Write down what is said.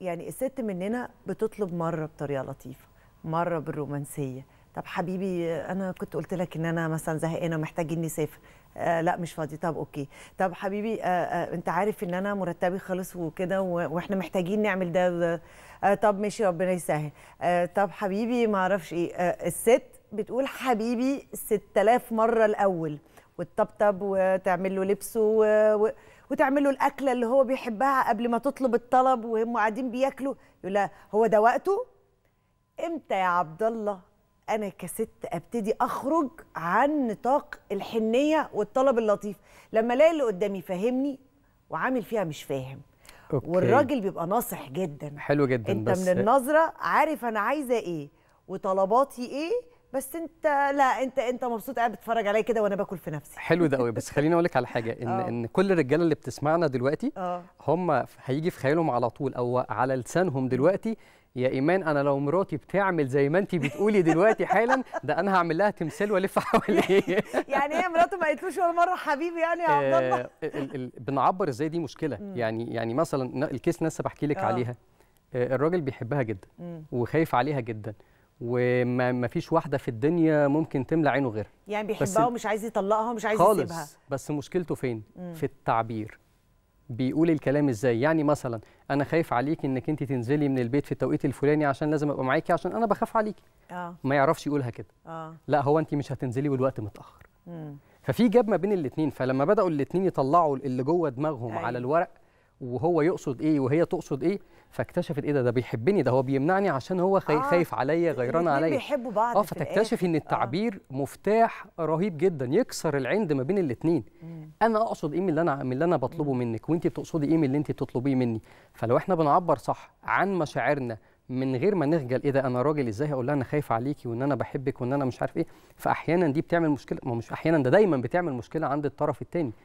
يعني الست مننا بتطلب مره بطريقه لطيفه مره بالرومانسيه طب حبيبي انا كنت قلت لك ان انا مثلا زهقانه اني نسافر آه لا مش فاضي طب اوكي طب حبيبي آه آه انت عارف ان انا مرتبي خلص وكده واحنا محتاجين نعمل ده آه طب ماشي ربنا يسهل آه طب حبيبي ما اعرفش ايه آه الست بتقول حبيبي 6000 مره الاول وتطبطب وتعمل له لبسه و... و... وتعمل له الاكله اللي هو بيحبها قبل ما تطلب الطلب وهم قاعدين بياكلوا يقول لها هو ده وقته امتى يا عبد الله انا كست ابتدي اخرج عن نطاق الحنيه والطلب اللطيف لما الاقي اللي قدامي فاهمني وعامل فيها مش فاهم أوكي. والراجل بيبقى ناصح جدا حلو جدا انت بس من النظره عارف انا عايزه ايه وطلباتي ايه بس انت لا انت انت مبسوط قاعد بتتفرج عليا كده وانا باكل في نفسي حلو ده قوي بس خليني اقول لك على حاجه ان أوه. ان كل الرجاله اللي بتسمعنا دلوقتي أوه. هم هيجي في خيالهم على طول او على لسانهم دلوقتي يا ايمان انا لو مراتي بتعمل زي ما انت بتقولي دلوقتي حالا ده انا هعمل لها تمثال والف حواليه يعني هي مراته ما قالتلوش ولا مره حبيبي يعني يا آه، عبد الله بنعبر ازاي دي مشكله يعني يعني مثلا الكيس اللي لسه بحكي لك اه. عليها آه، الراجل بيحبها جدا وخايف عليها جدا وما فيش واحده في الدنيا ممكن تملى عينه غيرها يعني بيحبها ومش عايز يطلقها ومش عايز خالص يسيبها بس مشكلته فين مم. في التعبير بيقول الكلام ازاي يعني مثلا انا خايف عليك انك انت تنزلي من البيت في التوقيت الفلاني عشان لازم ابقى معاكي عشان انا بخاف عليكي آه. ما يعرفش يقولها كده آه. لا هو انت مش هتنزلي والوقت متاخر مم. ففي جاب ما بين الاثنين فلما بداوا الاثنين يطلعوا اللي جوه دماغهم أيوة. على الورق وهو يقصد ايه وهي تقصد ايه فاكتشفت ايه ده ده بيحبني ده هو بيمنعني عشان هو خي... آه خايف عليا غيران عليا بيحبوا بعض اه فتكتشف ان آه. التعبير آه. مفتاح رهيب جدا يكسر العند ما بين الاثنين انا اقصد ايه من اللي انا من اللي انا بطلبه منك وانت بتقصدي ايه من اللي انت بتطلبيه مني فلو احنا بنعبر صح عن مشاعرنا من غير ما نخجل ايه ده انا راجل ازاي هقول لها انا خايف عليكي وان انا بحبك وان انا مش عارف ايه فاحيانا دي بتعمل مشكله ما مش احيانا ده دايما بتعمل مشكله عند الطرف الثاني